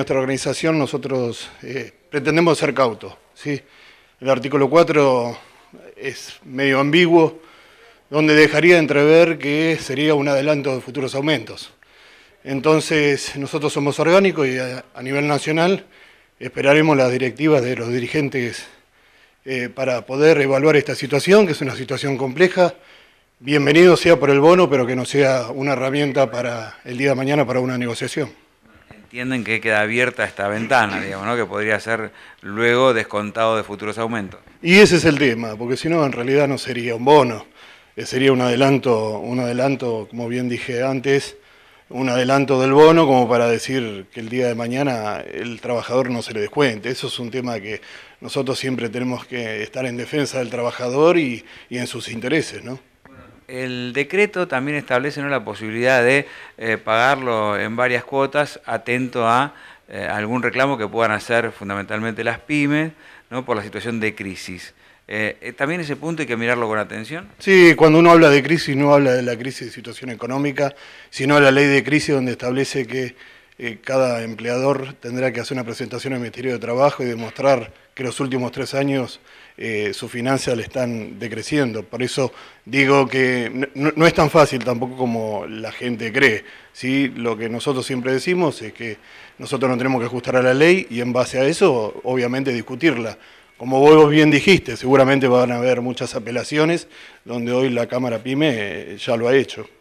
nuestra organización nosotros eh, pretendemos ser cautos. El artículo 4 es medio ambiguo, donde dejaría de entrever que sería un adelanto de futuros aumentos. Entonces, nosotros somos orgánicos y a, nivel nacional esperaremos las directivas de los dirigentes eh, para poder evaluar esta situación, que es una situación compleja. Bienvenido sea por el bono, pero que no sea una herramienta para el día de mañana para una negociación entienden que queda abierta esta ventana, digamos, ¿no? que podría ser luego descontado de futuros aumentos. Y ese es el tema, porque si no, en realidad no sería un bono, eh, sería un adelanto, un adelanto, como bien dije antes, un adelanto del bono como para decir que el día de mañana el trabajador no se le descuente. Eso es un tema que nosotros siempre tenemos que estar en defensa del trabajador y, y en sus intereses, ¿no? el decreto también establece la posibilidad de eh, pagarlo en varias cuotas, atento a eh, algún reclamo que puedan hacer fundamentalmente las pymes ¿no? por la situación de crisis. Eh, ¿También ese punto hay que mirarlo con atención? Sí, cuando uno habla de crisis no habla de la crisis de situación económica, sino de la ley de crisis donde establece que cada empleador tendrá que hacer una presentación al Ministerio de Trabajo y demostrar que los últimos tres años su eh, sus finanzas le están decreciendo. Por eso digo que no, es tan fácil tampoco como la gente cree. ¿sí? Lo que nosotros siempre decimos es que nosotros no tenemos que ajustar a la ley y en base a eso, obviamente, discutirla. Como vos bien dijiste, seguramente van a haber muchas apelaciones donde hoy la Cámara PYME eh, ya lo ha hecho.